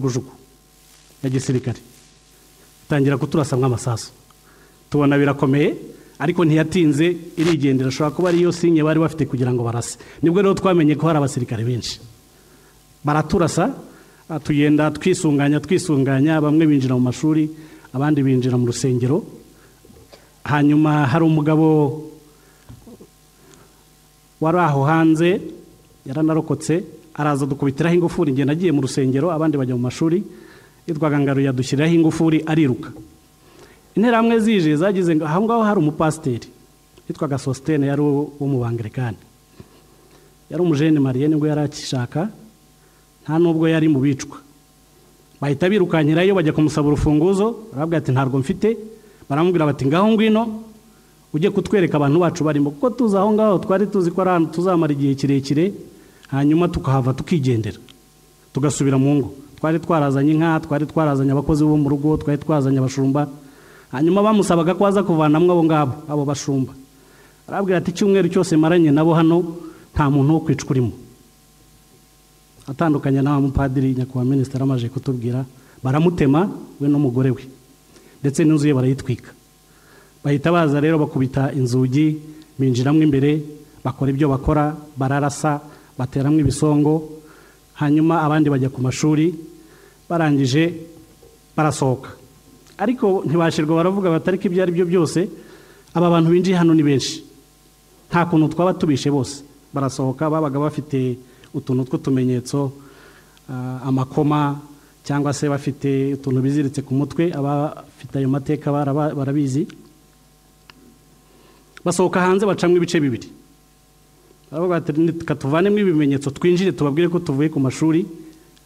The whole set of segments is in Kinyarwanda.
bujugu ya gisirikare itangira kuturasamo nk’amasasu tubona birakomeye ariko ntiyatinze irigendera ashobora kuba ariyo sinye bari bafite kugira ngo barase nibwo rero twamenye ko hari abasirikare benshi baraturasa ah, tugenda twisunganya twisunganya bamwe binjira mu mashuri abandi binjira mu rusengero hanyuma hari umugabo wari aho hanze yaranarokotse araza dukubitiraho ingufuri njye nagiye mu rusengero abandi bajya mu mashuri yitwaga ngaru yadushyiriraho ingufuri ariruka interahamwe zije zagize ngo aho ngaho hari umupasiteri yitwaga sositene yari uwo mu bangirekani yari umujene mariye nibwo yari akishaka nta nubwo yari mu bicwa bahita birukankirayo bajya kumusaba urufunguzo barabwira ati ntabwo mfite baramubwira bati ngaho ngwino ujye kutwereka abantu bacu barimo kuko tuzi aho ngaho twari tuzi ko ari ahantu tuzamara igihe kirekire hanyuma tukahava tukigendera tugasubira mu ngo twari twarazanye inka twari twarazanye abakozi bo mu rugo twari twazanye abashumba hanyuma bamusabaga ko aza kuvanamo abo ngabo abo bashumba arabwira ati icyumweru cyose maranye nabo hano nta muntu wo kwica urimo atandukanye n'aba mupadiri nyakubahwa minisitiri amaje kutubwira baramutema we n'umugore we ndetse n'inzu ye barayitwika bahita baza rero bakubita inzugi binjiramo imbere bakora ibyo bakora bararasa bateramo ibisongo hanyuma abandi bajya ku mashuri barangije barasohoka ariko ntibashirwa baravuga batariko ibyo ari byo byose aba bantu binjiye hano ni benshi nta kuntu twaba tubishe bose barasohoka babaga bafite utuntu tw'utumenyetso ah, amakoma cyangwa se bafite utuntu biziritse ku mutwe abafite ayo mateka barabizi basohoka hanze bacamo ibice bibiri baravuga bati ibimenyetso twinjire tubabwire ko tuvuye ku mashuri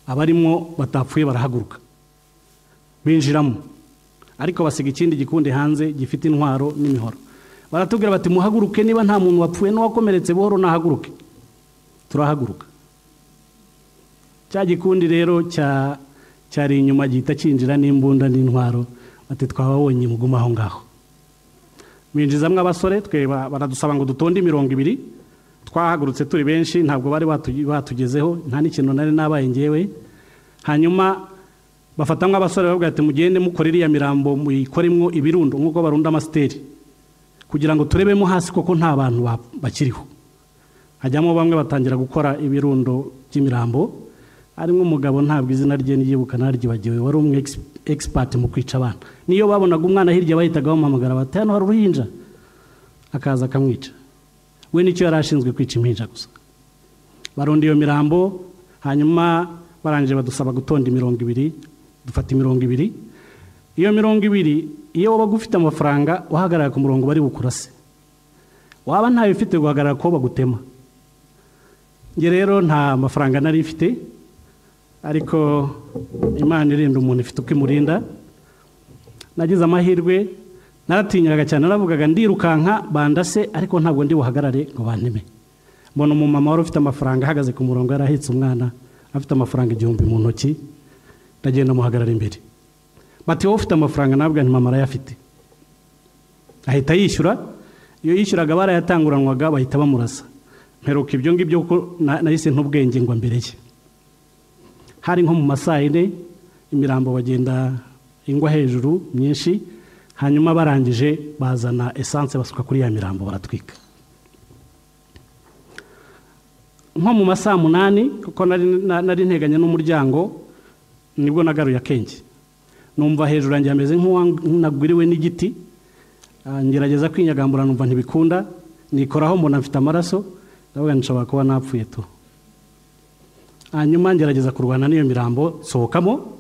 abarimo batapfuye barahaguruka binjiramo ariko basiga ikindi gikundi hanze gifite intwaro n'imihoro baratubwira bati muhaguruke niba nta muntu wapfuye n'uwakomeretse buhoro nahaguruke turahaguruka cya gikundi rero cyari inyuma gihita cyinjira n'imbunda n'intwaro bati twababonye muguma aho ngaho binjizamo abasore twe baradusaba ngo dutonde imirongo ibiri twahagurutse turi benshi ntabwo bari batugezeho nta n'ikintu nari nabaye ngewe hanyuma bafata nk'abasore bavuga ati mugende mukore iriya mirambo muyikoremo ibirundo nk'uko barunda amasiteri kugira ngo turebemo hasi kuko nta bantu bakiriho hajyamo bamwe batangira gukora ibirundo by'imirambo harimo umugabo ntabwo izina rye ntiyibuka naryibagiwe wari umwe egisipati mu kwica abana niyo babonaga umwana hirya bahitaga bamuhamagara bati hano hari uruhinja akaza akamwica we nicyo yari ashinzwe kwica impinja gusa barunda iyo mirambo hanyuma barangije badusaba gutonda imirongo ibiri dufata imirongo ibiri iyo mirongo ibiri iyo wabaga ufite amafaranga uhagarara ku murongo bari bukurase waba ntayo ufite guhagarara ko bagutema njye rero nta mafaranga nari ifite ariko imana irinda umuntu ifite uko imurinda nagize amahirwe naratinyaga cyane naravugaga ndirukanka bandase ariko ntabwo ndi buhagarare ngo banteme mbona umumama wari ufite amafaranga ahagaze ku murongo yari ahetse umwana afite amafaranga igihumbi mu ntoki ndagenda amuhagarara imbere bati wowe ufite amafaranga ni mama arayafite ahita yishyura iyo yishyuraga barayatanguranwaga bahita bamurasa mperuka ibyo ngibyo kuko nahise n'ubwenge ngo mbere ye hari nko mu masaa yine imirambo bagenda ingwa hejuru myinshi hanyuma barangije bazana esanse basuka kuri ya mirambo baratwika nko mu ma saa munani kuko nari nteganya n'umuryango nibwo nagaruye akenge numva hejuru yanjye hameze nk'uwanagwiriwe n'igiti ah, ngerageza kwinyagambura numva ntibikunda nikoraho mbona mfite amaraso ndavuga nshobora kuba napfuye tu hanyuma ngerageza kurwana n'iyo mirambo sohokamo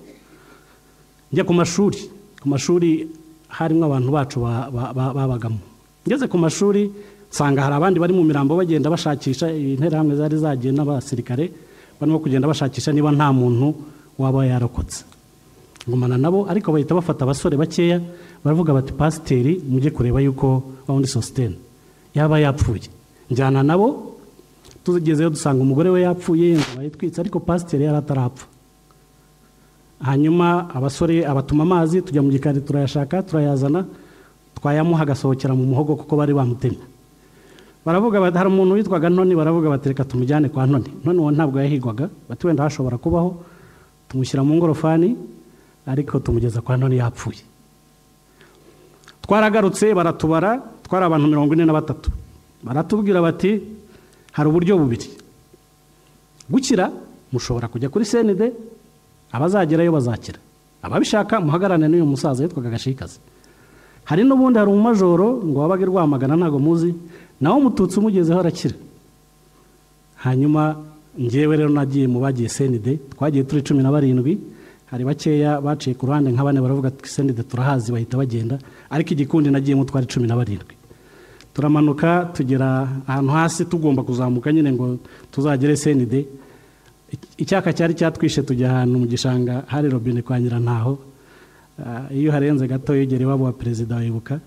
njya ku mashuri ku mashuri harimo abantu bacu babagamo ngeze ku mashuri nsanga hari abandi bari mu mirambo bagenda bashakisha interahamwe zari zagiye n'abasirikare barimo kugenda bashakisha niba nta muntu waba yarokotse ngumana nabo ariko bahita bafata abasore bakeya baravuga bati pasiteri mujye kureba yuko wawundi sositene yaba yapfuye njyana nabo tugezeyo dusanga umugore we yapfuye ingoma yitwitse ariko pasiteri yari atarapfa hanyuma abasore abatuma amazi tujya mu gikari turayashaka turayazana twayamuha agasohokera mu muhogo kuko bari bamutemye baravuga hari umuntu witwaga none baravuga batereka tumujyane kwa none none uwo ntabwo yahigwaga bati wenda hashobora kubaho tumushyira mu ngorofani ariko tumugeza kwa none yapfuye twaragarutse baratubara twari abantu mirongo ine na batatu baratubwira bati hari uburyo bubiri gukira mushobora kujya kuri senide abazagerayo bazakira ababishaka muhagarane n'uyu musaza yitwaga agashikazi. hari n'ubundi hari umumajoro ngo wabage rwamagana ntabwo muzi nawe umututsi umugezeho arakira hanyuma ngewe rero nagiye mu bagiye senide twagiye turi cumi na barindwi hari bakeya baciye ku ruhande nka bane baravuga senide turahazi bahita bagenda ariko igikundi nagiyemo twari cumi na barindwi turamanuka tugera ahantu hasi tugomba kuzamuka nyine ngo tuzagere senide icyaka cyari cyatwishe tujya ahantu mu gishanga hari robine kwa nyirantaho ah, iyo uharenze gato ugera iwabo wa perezida wibuka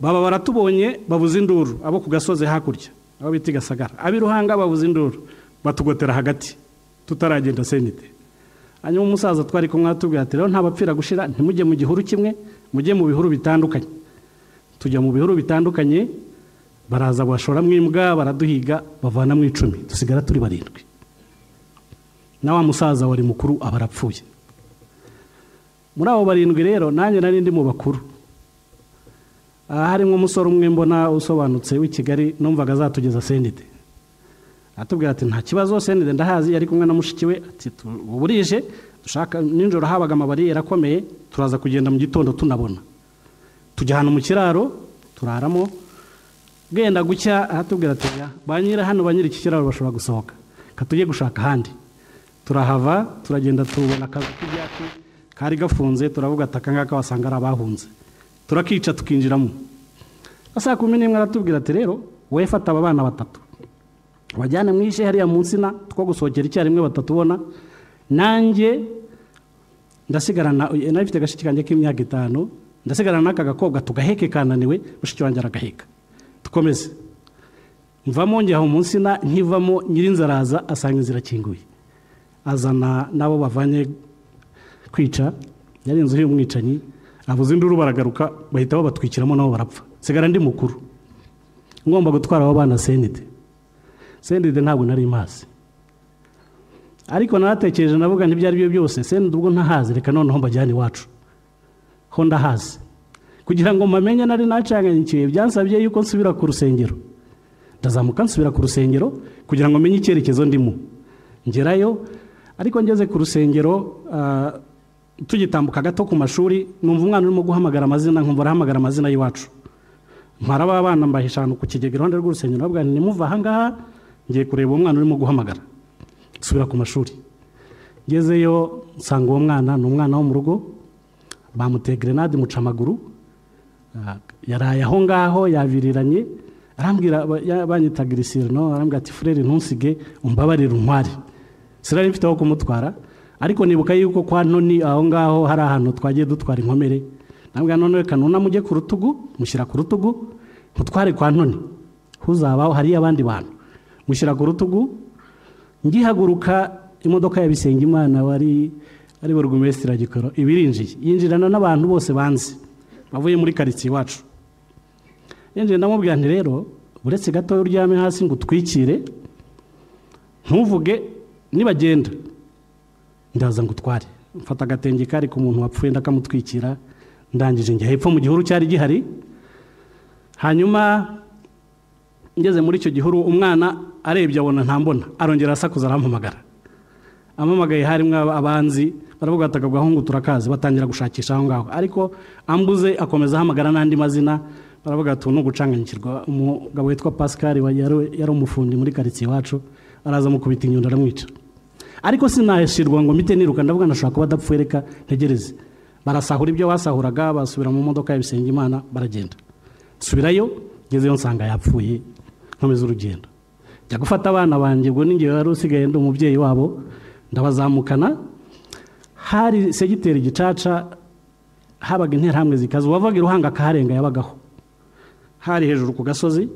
baba baratubonye babuze induru abo ku gasozi hakurya abo bita gasagara ab'i babuze induru batugotera hagati tutaragenda senite hanyuma umusaza twari kumwe atubwira ati rero ntabapfira gushira ntimujye mu gihuru kimwe mujye mu bihuru bitandukanye tujya mu bihuru bitandukanye baraza bashoramo imbwa baraduhiga bavanamo icumi dusigara turi barindwi na wa musaza wari mukuru aba arapfuye muri abo barindwi rero nanjye nari ndi mu bakuru aha harimo umusore umwe mbona usobanutse w'i kigali numvaga azatugeza sendide atubwira ati nta kibazo sendide ndahazi yari kumwe na mushiki we ati burije dushaka nijoro habaga amabari yarakomeye turaza kugenda mu gitondo tunabona tujya ahantu mu kiraro turaramo genda gucya ahatubwira ati ba nyiri hano ba nyiri iki kiraro bashobora gusohoka katujye gushaka ahandi turahava turagenda tubona akazu k'ibyatsi kari gafunze turavuga ataka aka ngaka wasanga ari abahunze turakica tukinjiramo asa kumi n'imwe aratubwira ati rero wowe fata aba bana batatu bajyane mwishe hariya mu nsina two gusohokera icyarimwe batatubona nanjye ndasigarana n'abifite agashiki kanjye k'imyaka itanu ndasigarana n'aka gakobwa tugaheke kananiwe mushiki wanjye aragaheka dukomeze mvamo njya mu nsina nkivamo nyir'inzara araza asanga inzira akinguye azana n'abo bavanye kwica yari inzu y'umwicanyi abuze induru baragaruka bahita babatwikiramo nabo barapfa sigara ndi mukuru ngomba gutwara abo bana sendide sendide ntabwo nari mazi ariko naratekereje navuga ntibyari ari byo byose sendide ubwo ntahazi reka noneho mbajyane iwacu ho ndahazi kugira ngo mbamenye nari nacanganyikiwe byansabye yuko nsubira ku rusengero ndazamuka nsubira ku rusengero kugira ngo menye icyerekezo ndimo ngerayo ariko ngeze ku rusengero ah, tugitambuka gato ku mashuri numva umwana urimo guhamagara amazina nkumva arahamagara amazina y'iwacu ntwara ba mbahisha ahantu ku kigega iruhande rw'urusengero nabwo nimuva ahangaha ngiye kureba umwana urimo guhamagara nsubira ku mashuri ngezeyo nsanga uwo mwana ni umwana wo mu rugo bamuteye gerenade muca amaguru ah, yaraye aho ngaho yabiriranye arambwira banyita girisirino arambwira ati furere ntusige umbabarire unkware sinari mfite aho kumutwara ariko nibuka yuko kwa noni aho ngaho hari ahantu twagiye dutwara inkomere ntabwo none reka nunamujye ku rutugu mushyira ku rutugu mutware kwa noni huzabaho hariyo abandi bantu mushyira ku rutugu ngihaguruka imodoka ya bisengimana wari ari burugumesitiri agikora ibirinjiye yinjirana n'abantu bose banzi bavuye muri karitsiye iwacu yinjiye ndamubwira nti rero uretse gato uryame hasi ngo utwikire ntuvuge nibagenda ndaza ngo utware mfata agatenge kari ku muntu wapfuye ndakamutwikira ndangije njya hepfo mu gihuru cyari gihari hanyuma ngeze muri icyo gihuru umwana arebye abona ntambona arongera asakuza arampamagara amamagaye harimo abanzi baravuga ati agahungu turakazi batangira gushakisha aho ngaho ariko ambuze akomeza ahamagara n'andi mazina baravuga ati ubu ni ugucanganyikirwa umugabo witwa pascal yari umufundi muri karitsiye iwacu araza amukubita inyundo aramwica ariko sinayashyirwa ngo mpite niruka ndavuga nashobora kuba adapfuye reka ntegereze barasahura ibyo wasahuraga basubira mu modoka ya imana baragenda subirayo ngezeyo nsanga yapfuye nkomeza urugendo njya gufata abana banjye ubwo n'ingewe wari usigaye ndi umubyeyi wabo ndabazamukana hari segiteri gicaca habaga interahamwe zikaza uwavaga iruhanga akaharenga yabagaho hari hejuru ku gasozi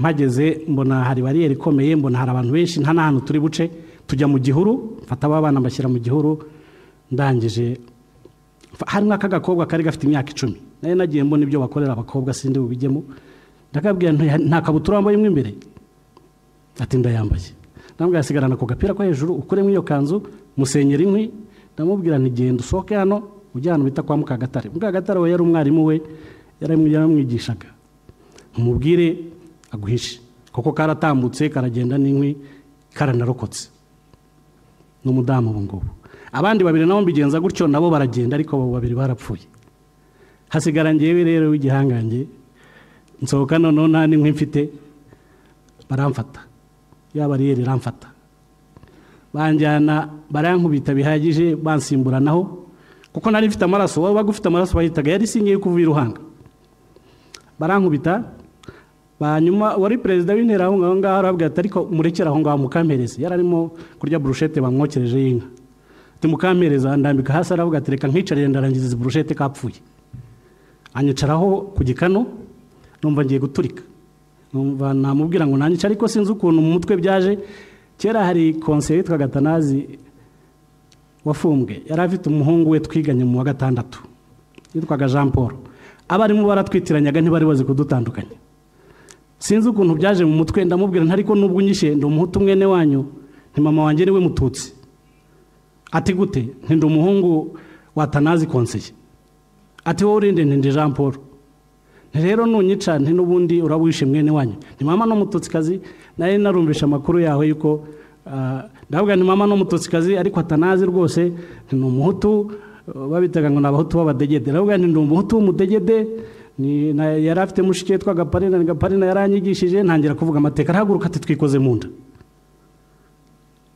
mpageze mbona hari bariyeri ikomeye mbona hari abantu benshi nta n'ahantu turi buce tujya mu gihuru mfata abana mbashyira mu gihuru ndangije harimo aka gakobwa kari gafite imyaka icumi nayo nagiye mbona ibyo bakorera abakobwa sindi bubijyemo ndakabwira nta kabutura wambayemo imbere ati ndayambaye ndamubwira sigarana ku gapira ko hejuru ukuremo iyo kanzu musenyera inkwi ndamubwira ntigenda usohoke hano ujya ahantu bita kwa mukagatare mukagatare we yari umwarimu we yaramwigishaga mumubwire aguhishe kuko karatambutse karagenda n'inkwi karanarokotse ni umudamu ubu ngubu abandi babiri nabo mbigenza gutyo nabo baragenda ariko abo babiri barapfuye hasigara ngewe rero w'igihangange nsohoka noneho nta n'inkwi mfite baramfata yaba rero iramfata banjyana barankubita bihagije bansimburanaho kuko nari mfite amaraso waba ufite amaraso bahitaga yari singiye kuva iruhanga barankubita hanyuma wari perezida w'interahamwe aho ngaho arabwira ati ariko murekere aho ngaho mukampereze yari arimo kurya burushete bamwokereje y'inka mukampereza ndambika hasi aravuga ati reka nkicarire ndarangiza izi burushete kapfuye anyicaraho ku gikano numva ngiye guturika numva namubwira ngo nanyice ariko sinzi ukuntu mu mutwe byaje kera hari konseri yitwa gatanazi wafumbwe yari afite umuhungu we twiganye mu wa gatandatu yitwaga jean paul abarimu baratwitiranyaga ntibari bazi kudutandukanya sinzi ukuntu byaje mu mutwe ndamubwira ntariko nubwo unyishe ndi umuhutu mwene wanyu ni mama wanjye niwe mututsi ati gute ndi umuhungu watanazi konseye ati wowe urinde ndi jean paul rero ntunyica nti n'ubundi urawishe mwene wanyu ni mama n’umututsi kazi nari narumvisha amakuru yawe yuko ah, ndavuga ni mama n’umututsi kazi ariko atanazi rwose ni umuhutu babitaga ngo ni abahutu b'abadegede ndavuga ni umuhutu w'umudegede yari afite mushiki witwa gaparina gaparina yaranyigishije ntangira kuvuga amateka arahaguruka ati twikoze mu nda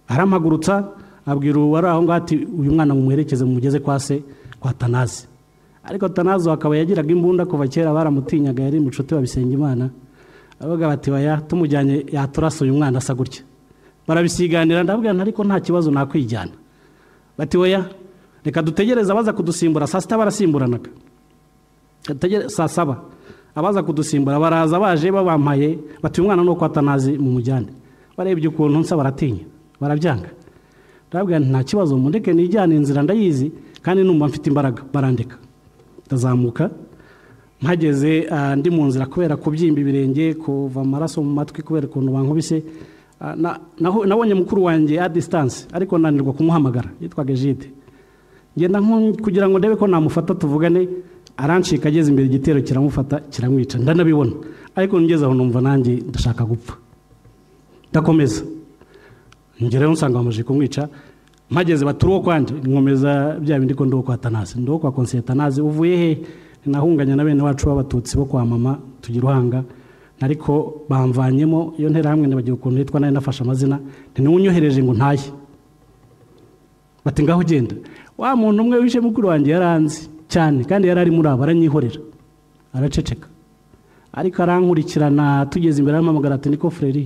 arampagurutsa abwira uwari aho ngaho ati uyu mwana mumuherekeze mumugeze kwa se kwa tanazi ariko tanazi akaba yagiraga imbunda kuva kera baramutinyaga yari inshuti wa bisengimana abaga bati baya tumujyanye yaturasa uyu mwana asa gutya barabisiganira ndabwira ariko nta kibazo nakwijyana bati weya reka dutegereze abaza kudusimbura saa sita barasimburanaga saa saba abaza kudusimbura baraza baje babampaye batuye umwana nuko atanazi mu mujyane barebye ukuntu nsa baratinya barabyanga ndababwira nta kibazo mundeke nijyane inzira ndayizi kandi numva mfite imbaraga barandika ndazamuka mpageze ah, ndi mu nzira kubera kubyimba ibirenge kuva amaraso mu matwi kubera ukuntu bankubise ah, nabonye mukuru wanjye ya disitanse ariko nanirwa kumuhamagara yitwaga jide ngenda kugira ngo ndebe ko namufata tuvugane arancika ageze imbere igitero kiramufata kiramwica ndanabibona ariko ngeze aho numva nanjye ndashaka gupfa ndakomeza ngerayo nsanga bamaze kumwica mpageze baturi uwo kwanjye nkomeza bya bindi ko ndiho kwa tanasi ndiho kwa konsiye uvuye he nahunganya na bene wacu b'abatutsi bo kwa mama tugira uhanga ariko bamvanyemo iyo nterahamwe ntibagira ukuntu hitwa nawe nafashe amazina ntiwunyohereje ngo ntaye bati ngaho ugenda wa muntu umwe wishe mukuru wanjye yaranzi cyane kandi yari ari muri abo aranyihorera araceceka ariko arankurikirana tugeze imbere arampamagara ati niko fureri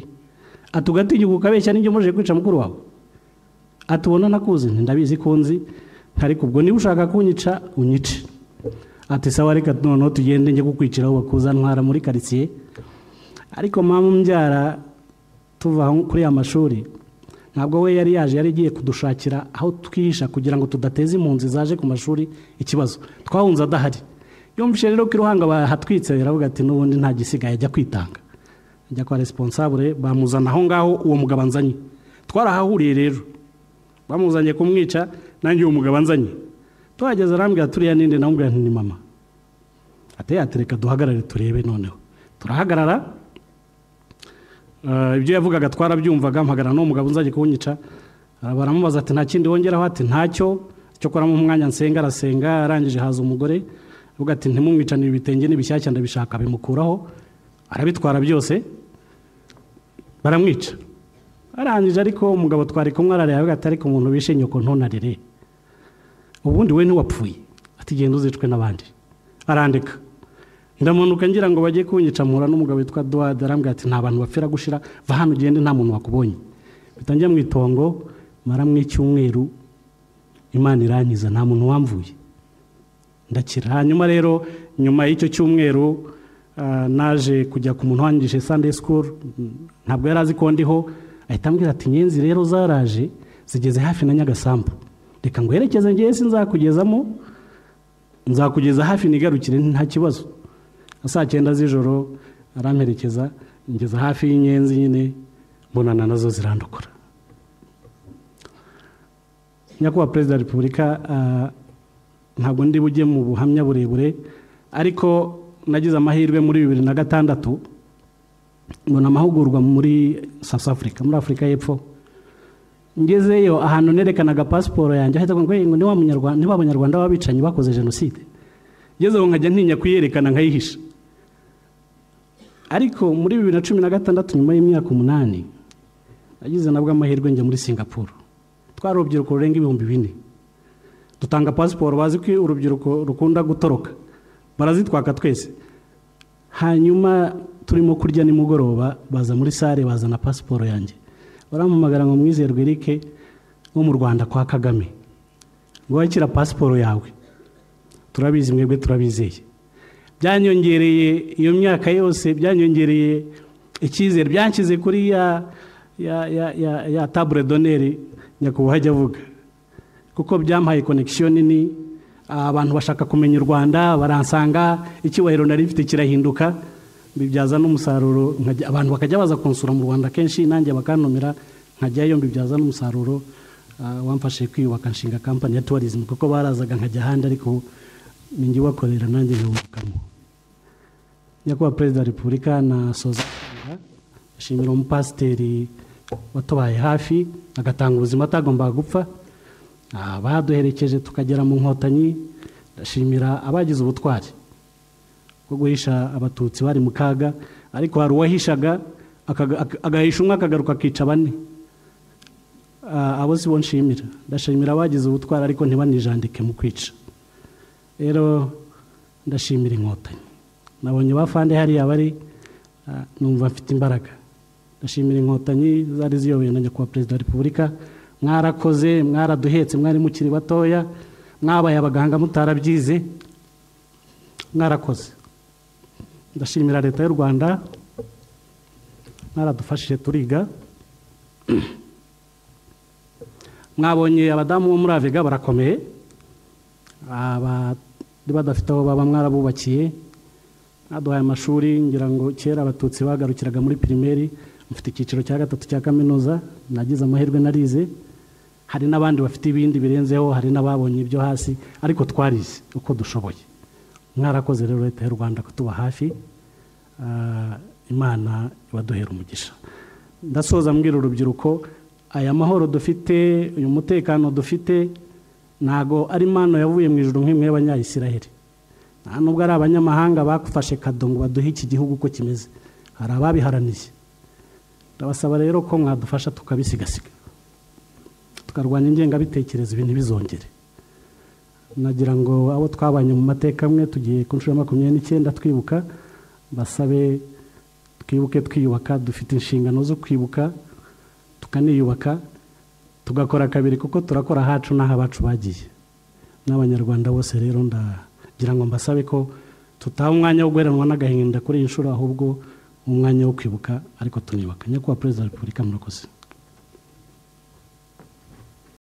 atugatinyuka ukabeshya n'ibyo umujije kwica mukuru wawe atubona nakuzi ndabizi ko nzi ariko ubwo niba ushaka kunyica unyice ati sawa reka noneho tugende njye kukwiciraho bakuza ntwara muri karitsiye ariko mpamvu mbyara tuva kuri ya mashuri ntabwo we yari yaje yari igiye kudushakira aho twihisha kugira ngo tudateze impunzi zaje ku mashuri ikibazo twahunze adahari yumvise rero ko iruhanga bahatwitse biravuga ati n'ubundi nta gisigaye ajya kwitanga ajya kwa responsable bamuzana aho ngaho uwo mugabo anzanye twarahahuriye rero bamuzanye kumwica nange uwo mugabo anzanye tuhageze arambwira turiya ninde namubwira nti ni mama ateye atereka duhagarare turebe noneho turahagarara Eh, ibyo yavugaga twarabyumvaga mpagara n'umugabo uzajya kunyica eh, baramubaza ati nta kindi wongeraho ati ntacyo cyo kuramo umwanya nsenga arasenga arangije haza umugore avuga ati ntimumwicanire ibitenge n'ibishyashya ndabishaka bimukuraho arabitwara byose baramwica arangije ariko umugabo twari kumwe arareba avuga ati ariko umuntu bishe nyoko ntonarire ubundi we ntiwapfuye ati genda uzicwe n'abandi arandika ndamanuka ngira ngo bajye kunyica mpura n'umugabo witwa duwade arambwira ati nta bantu bapfira gushira va hano ugende nta muntu wakubonye bitangiye mu itongo maramwe icyumweru imana irangiza nta muntu wamvuye ndakira hanyuma rero nyuma y'icyo cyumweru ah, naje kujya ku muntu wangije sande sikuru ntabwo yari azi ko ndiho ahita ambwira ati nyenzi rero zaraje zigeze hafi na nyagasambu reka ngo herekeze ngeze sinzakugezamo nzakugeza hafi nigarukire nta kibazo saa cyenda z'ijoro aramperekeza ngeza hafi y'inyenzi nyine mbonana nazo zirandukura nyakubahwa perezida wa repubulika ah, ntabwo ndi bujye mu buhamya burebure ariko nagize amahirwe muri bibiri na gatandatu mbona amahugurwa muri south africa muri afurika y'epfo ngezeyo ahantu nerekanaga pasiporo yanjye ahita ngo ni wa munyarwanda w'abicanyi bakoze jenoside ngezeho nkajya ntinya kuyerekana nkayihisha ariko muri bibiri na cumi na gatandatu nyuma y'imyaka umunani nagize nabwo amahirwe njya muri singapuru twari urubyiruko rurenga ibihumbi bine dutanga pasiporo bazi ko urubyiruko rukunda gutoroka barazitwaka twese hanyuma turimo kurya nimugoroba baza muri sare bazana pasiporo yanjye barampamagara ngo mwizerwe erike wo mu rwanda kwa kagame ngo wakira pasiporo yawe turabizi mwebwe turabizeye byanyongereye iyo myaka yose byanyongereye icyizere byanshyize kuri ya ya ya ya ya tabure doneri nyakubahwa ajya avuga kuko byampaye konekisiyo nini abantu bashaka kumenya u rwanda baransanga icyubahiro nari mfite kirahinduka bibyaza n'umusaruro abantu bakajya baza kunsura mu rwanda kenshi nanjye bakanumira nkajyayo mbibyaza n'umusaruro ah, wamfashije kwiyubaka nshinga kampani ya tuwarizimi kuko barazaga nkajya ahandi ariko ninjye ubakorera nanjye nkawubukamo nyakubahwa perezida wa repubulika nasoza ashimira umupasiteri watubaye hafi agatanga ubuzima atagombaga gupfa baduherekeje tukagera mu nkotanyi ndashimira abagize ubutwari bwo guhisha abatutsi bari mu kaga ariko hari uwahishaga agahisha umwe akagaruka akica bane ah, abo si bo nshimira ndashimira abagize ubutwari ariko ntibanijandike mu kwica rero ndashimira inkotanyi nabonye bafande hariya bari ah, numva mfite imbaraga ndashimira inkotanyi zari ziyobowe na nyakubahwa perezida wa repubulika mwarakoze mwaraduhetse mwari mukiri batoya mwabaye abaganga mutarabyize mwarakoze ndashimira leta y'u rwanda mwaradufashije turiga mwabonye abadamu bo muri avega barakomeye badafite aho baba mwarabubakiye mwaduhaye amashuri ngira ngo kera abatutsi bagarukiraga muri pirimeri mufite icyiciro cya gatatu cya kaminuza nagize amahirwe narize hari n'abandi bafite ibindi birenzeho hari n'ababonye ibyo hasi ariko twarize uko dushoboye mwarakoze rero leta y'u rwanda kutuba hafi ah, imana ibaduhera umugisha ndasoza mbwira urubyiruko aya mahoro dufite uyu mutekano dufite ntago ari mano yavuye mu ijoro nk'imwe y'abanyayisiraheli nta nubwo ari abanyamahanga bafashe kado ngo baduhe iki gihugu uko kimeze hari ababiharaniye ndabasaba rero ko mwadufasha tukabisigasiga tukarwanya ingengabitekerezo ibintu bizongere nagira ngo abo twabanye mu mateka amwe tugiye ku nshuro ya makumyabiri n'icyenda twibuka basabe twibuke twiyubaka dufite inshingano zo kwibuka tukaniyubaka tugakora kabiri kuko turakora hacu ahacu n'ahabacu bagiye n'abanyarwanda bose rero ndagira ngo mbasabe ko tutaha umwanya wo guheranwa n'agahinda kuri iyi nshuro ahubwo umwanya wo kwibuka ariko tunibaka nyakubahwa perezida wa repubulika murakoze